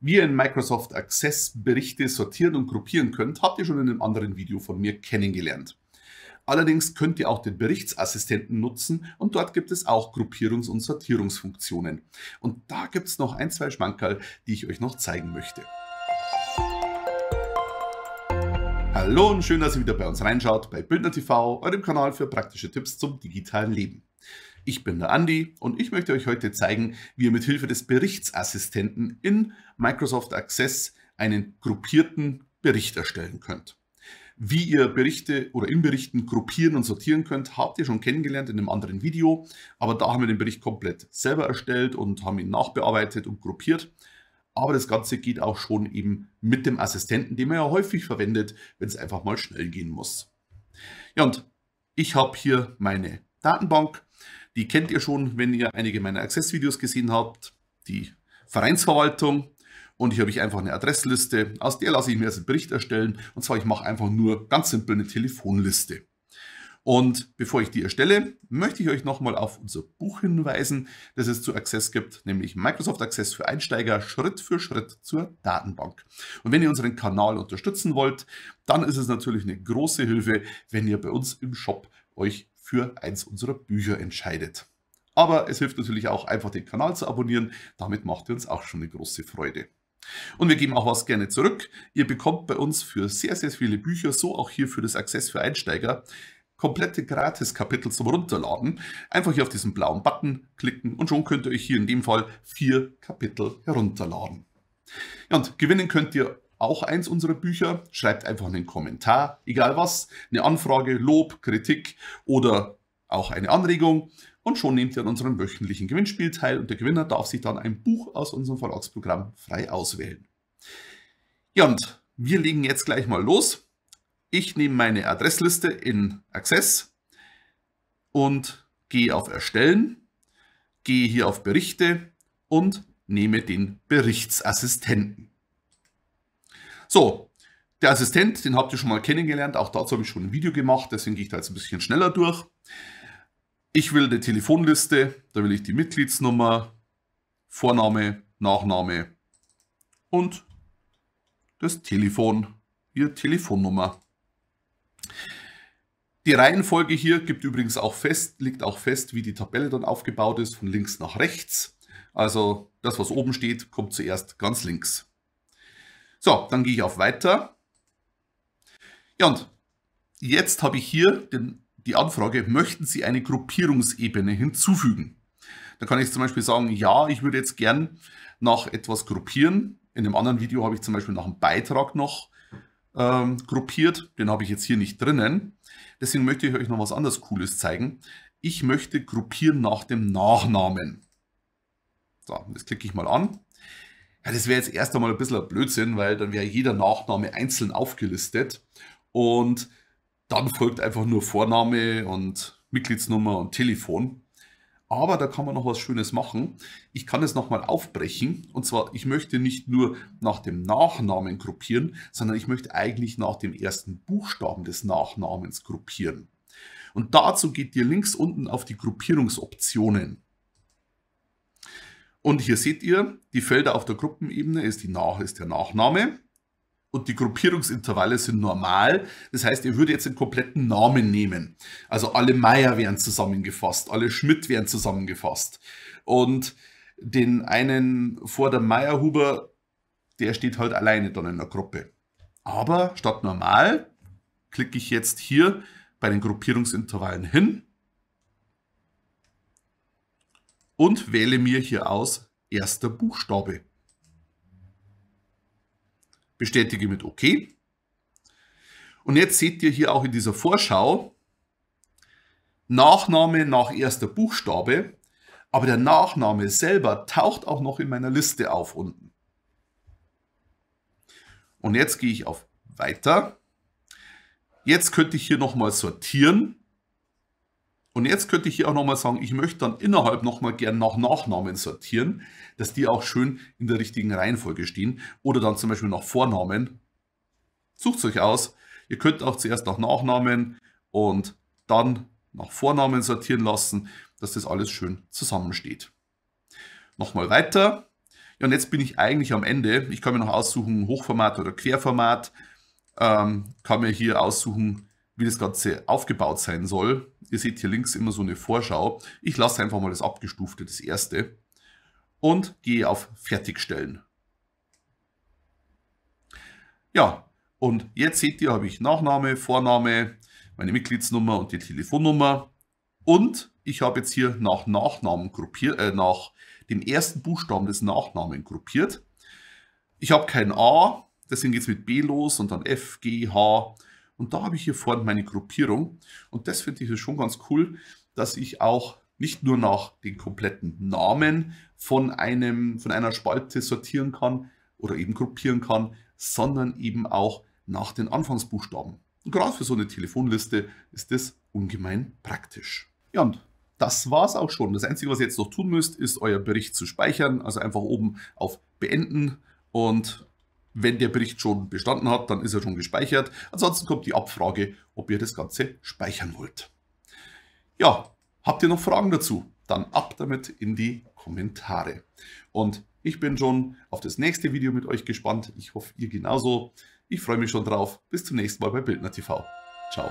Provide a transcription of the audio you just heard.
Wie ihr in Microsoft Access Berichte sortieren und gruppieren könnt, habt ihr schon in einem anderen Video von mir kennengelernt. Allerdings könnt ihr auch den Berichtsassistenten nutzen und dort gibt es auch Gruppierungs- und Sortierungsfunktionen. Und da gibt es noch ein, zwei Schmankerl, die ich euch noch zeigen möchte. Hallo und schön, dass ihr wieder bei uns reinschaut bei Bündner TV, eurem Kanal für praktische Tipps zum digitalen Leben. Ich bin der Andi und ich möchte euch heute zeigen, wie ihr mit Hilfe des Berichtsassistenten in Microsoft Access einen gruppierten Bericht erstellen könnt. Wie ihr Berichte oder in Berichten gruppieren und sortieren könnt, habt ihr schon kennengelernt in einem anderen Video, aber da haben wir den Bericht komplett selber erstellt und haben ihn nachbearbeitet und gruppiert. Aber das Ganze geht auch schon eben mit dem Assistenten, den man ja häufig verwendet, wenn es einfach mal schnell gehen muss. Ja, und ich habe hier meine Datenbank die kennt ihr schon, wenn ihr einige meiner Access-Videos gesehen habt, die Vereinsverwaltung. Und hier habe ich einfach eine Adressliste, aus der lasse ich mir also einen Bericht erstellen. Und zwar, ich mache einfach nur ganz simpel eine Telefonliste. Und bevor ich die erstelle, möchte ich euch nochmal auf unser Buch hinweisen, das es zu Access gibt, nämlich Microsoft Access für Einsteiger Schritt für Schritt zur Datenbank. Und wenn ihr unseren Kanal unterstützen wollt, dann ist es natürlich eine große Hilfe, wenn ihr bei uns im Shop euch für eins unserer Bücher entscheidet. Aber es hilft natürlich auch, einfach den Kanal zu abonnieren. Damit macht ihr uns auch schon eine große Freude. Und wir geben auch was gerne zurück. Ihr bekommt bei uns für sehr, sehr viele Bücher, so auch hier für das Access für Einsteiger, komplette Gratis-Kapitel zum Runterladen. Einfach hier auf diesen blauen Button klicken und schon könnt ihr euch hier in dem Fall vier Kapitel herunterladen. Ja, und gewinnen könnt ihr auch eins unserer Bücher, schreibt einfach einen Kommentar, egal was, eine Anfrage, Lob, Kritik oder auch eine Anregung und schon nehmt ihr an unserem wöchentlichen Gewinnspiel teil und der Gewinner darf sich dann ein Buch aus unserem Verlagsprogramm frei auswählen. Ja, und wir legen jetzt gleich mal los. Ich nehme meine Adressliste in Access und gehe auf Erstellen, gehe hier auf Berichte und nehme den Berichtsassistenten. So, der Assistent, den habt ihr schon mal kennengelernt. Auch dazu habe ich schon ein Video gemacht, deswegen gehe ich da jetzt ein bisschen schneller durch. Ich will eine Telefonliste, da will ich die Mitgliedsnummer, Vorname, Nachname und das Telefon, Ihr Telefonnummer. Die Reihenfolge hier gibt übrigens auch fest, liegt auch fest, wie die Tabelle dann aufgebaut ist, von links nach rechts. Also das, was oben steht, kommt zuerst ganz links. So, dann gehe ich auf Weiter. Ja, und jetzt habe ich hier den, die Anfrage, möchten Sie eine Gruppierungsebene hinzufügen? Da kann ich zum Beispiel sagen, ja, ich würde jetzt gern nach etwas gruppieren. In dem anderen Video habe ich zum Beispiel nach einem Beitrag noch ähm, gruppiert. Den habe ich jetzt hier nicht drinnen. Deswegen möchte ich euch noch was anderes Cooles zeigen. Ich möchte gruppieren nach dem Nachnamen. So, das klicke ich mal an. Ja, das wäre jetzt erst einmal ein bisschen ein Blödsinn, weil dann wäre jeder Nachname einzeln aufgelistet und dann folgt einfach nur Vorname und Mitgliedsnummer und Telefon. Aber da kann man noch was Schönes machen. Ich kann es nochmal aufbrechen. Und zwar, ich möchte nicht nur nach dem Nachnamen gruppieren, sondern ich möchte eigentlich nach dem ersten Buchstaben des Nachnamens gruppieren. Und dazu geht ihr links unten auf die Gruppierungsoptionen. Und hier seht ihr, die Felder auf der Gruppenebene ist, die Nach ist der Nachname und die Gruppierungsintervalle sind normal. Das heißt, ihr würdet jetzt den kompletten Namen nehmen. Also alle Meier werden zusammengefasst, alle Schmidt werden zusammengefasst. Und den einen vor der Meierhuber, der steht halt alleine dann in der Gruppe. Aber statt normal klicke ich jetzt hier bei den Gruppierungsintervallen hin und wähle mir hier aus erster Buchstabe. Bestätige mit OK. Und jetzt seht ihr hier auch in dieser Vorschau Nachname nach erster Buchstabe, aber der Nachname selber taucht auch noch in meiner Liste auf unten. Und jetzt gehe ich auf Weiter. Jetzt könnte ich hier nochmal sortieren und jetzt könnte ich hier auch nochmal sagen, ich möchte dann innerhalb nochmal gern nach Nachnamen sortieren, dass die auch schön in der richtigen Reihenfolge stehen. Oder dann zum Beispiel nach Vornamen. Sucht es euch aus. Ihr könnt auch zuerst nach Nachnamen und dann nach Vornamen sortieren lassen, dass das alles schön zusammensteht. Nochmal weiter. Ja, und jetzt bin ich eigentlich am Ende. Ich kann mir noch aussuchen, Hochformat oder Querformat. Ähm, kann mir hier aussuchen, wie das Ganze aufgebaut sein soll. Ihr seht hier links immer so eine Vorschau. Ich lasse einfach mal das abgestufte, das erste. Und gehe auf Fertigstellen. Ja, und jetzt seht ihr, habe ich Nachname, Vorname, meine Mitgliedsnummer und die Telefonnummer. Und ich habe jetzt hier nach Nachnamen gruppiert, äh, nach dem ersten Buchstaben des Nachnamen gruppiert. Ich habe kein A, deswegen geht es mit B los und dann F, G, H und da habe ich hier vorne meine Gruppierung. Und das finde ich schon ganz cool, dass ich auch nicht nur nach den kompletten Namen von, einem, von einer Spalte sortieren kann oder eben gruppieren kann, sondern eben auch nach den Anfangsbuchstaben. Und gerade für so eine Telefonliste ist das ungemein praktisch. Ja, und das war es auch schon. Das Einzige, was ihr jetzt noch tun müsst, ist euer Bericht zu speichern. Also einfach oben auf Beenden und wenn der Bericht schon bestanden hat, dann ist er schon gespeichert. Ansonsten kommt die Abfrage, ob ihr das Ganze speichern wollt. Ja, habt ihr noch Fragen dazu? Dann ab damit in die Kommentare. Und ich bin schon auf das nächste Video mit euch gespannt. Ich hoffe, ihr genauso. Ich freue mich schon drauf. Bis zum nächsten Mal bei Bildner TV. Ciao.